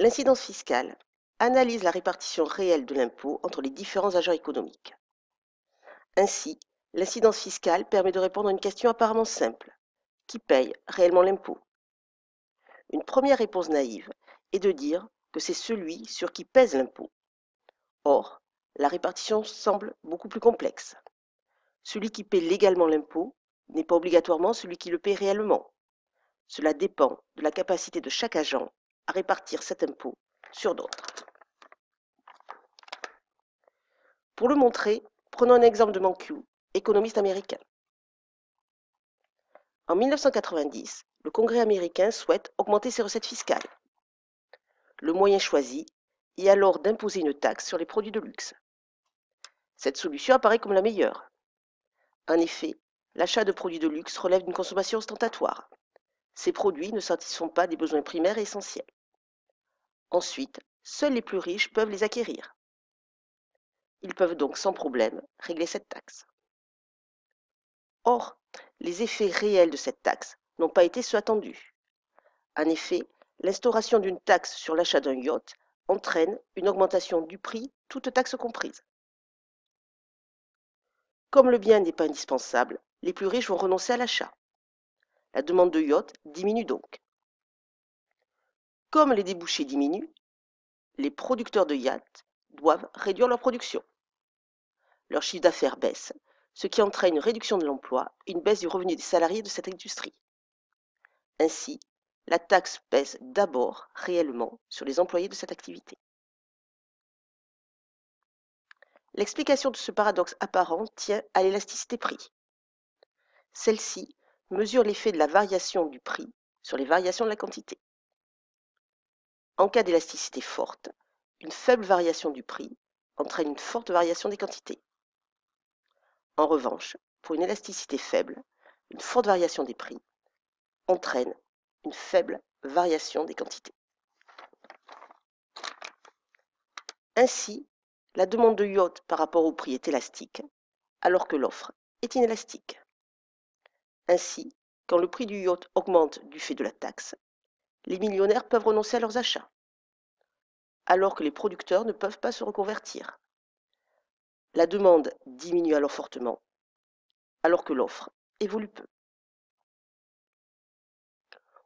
L'incidence fiscale analyse la répartition réelle de l'impôt entre les différents agents économiques. Ainsi, l'incidence fiscale permet de répondre à une question apparemment simple. Qui paye réellement l'impôt Une première réponse naïve est de dire que c'est celui sur qui pèse l'impôt. Or, la répartition semble beaucoup plus complexe. Celui qui paie légalement l'impôt n'est pas obligatoirement celui qui le paie réellement. Cela dépend de la capacité de chaque agent répartir cet impôt sur d'autres. Pour le montrer, prenons un exemple de Mankiw, économiste américain. En 1990, le Congrès américain souhaite augmenter ses recettes fiscales. Le moyen choisi est alors d'imposer une taxe sur les produits de luxe. Cette solution apparaît comme la meilleure. En effet, l'achat de produits de luxe relève d'une consommation ostentatoire. Ces produits ne satisfont pas des besoins primaires et essentiels. Ensuite, seuls les plus riches peuvent les acquérir. Ils peuvent donc sans problème régler cette taxe. Or, les effets réels de cette taxe n'ont pas été ceux attendus. En effet, l'instauration d'une taxe sur l'achat d'un yacht entraîne une augmentation du prix, toute taxe comprise. Comme le bien n'est pas indispensable, les plus riches vont renoncer à l'achat. La demande de yacht diminue donc. Comme les débouchés diminuent, les producteurs de yachts doivent réduire leur production. Leur chiffre d'affaires baisse, ce qui entraîne une réduction de l'emploi et une baisse du revenu des salariés de cette industrie. Ainsi, la taxe pèse d'abord réellement sur les employés de cette activité. L'explication de ce paradoxe apparent tient à l'élasticité prix. Celle-ci mesure l'effet de la variation du prix sur les variations de la quantité. En cas d'élasticité forte, une faible variation du prix entraîne une forte variation des quantités. En revanche, pour une élasticité faible, une forte variation des prix entraîne une faible variation des quantités. Ainsi, la demande de yacht par rapport au prix est élastique, alors que l'offre est inélastique. Ainsi, quand le prix du yacht augmente du fait de la taxe, les millionnaires peuvent renoncer à leurs achats alors que les producteurs ne peuvent pas se reconvertir. La demande diminue alors fortement, alors que l'offre évolue peu.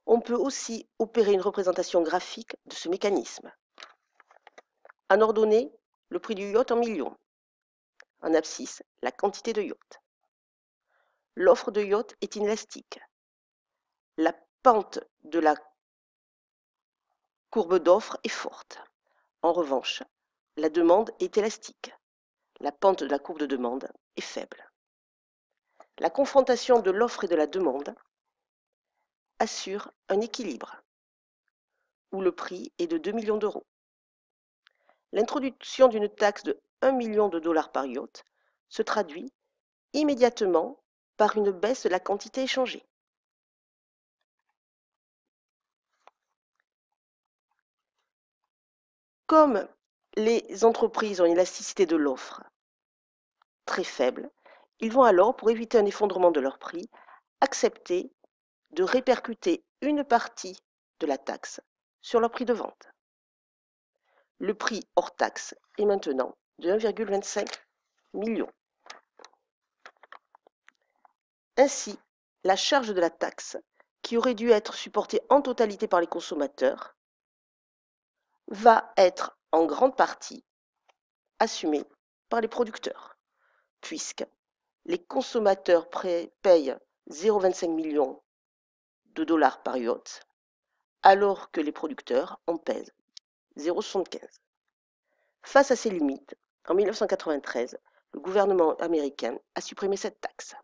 On peut aussi opérer une représentation graphique de ce mécanisme. En ordonnée, le prix du yacht en millions. En abscisse, la quantité de yacht. L'offre de yacht est inélastique. La pente de la courbe d'offre est forte. En revanche, la demande est élastique. La pente de la courbe de demande est faible. La confrontation de l'offre et de la demande assure un équilibre où le prix est de 2 millions d'euros. L'introduction d'une taxe de 1 million de dollars par yacht se traduit immédiatement par une baisse de la quantité échangée. Comme les entreprises ont une élasticité de l'offre très faible, ils vont alors, pour éviter un effondrement de leur prix, accepter de répercuter une partie de la taxe sur leur prix de vente. Le prix hors taxe est maintenant de 1,25 million. Ainsi, la charge de la taxe, qui aurait dû être supportée en totalité par les consommateurs, va être en grande partie assumée par les producteurs, puisque les consommateurs payent 0,25 millions de dollars par yacht, alors que les producteurs en pèsent 0,75. Face à ces limites, en 1993, le gouvernement américain a supprimé cette taxe.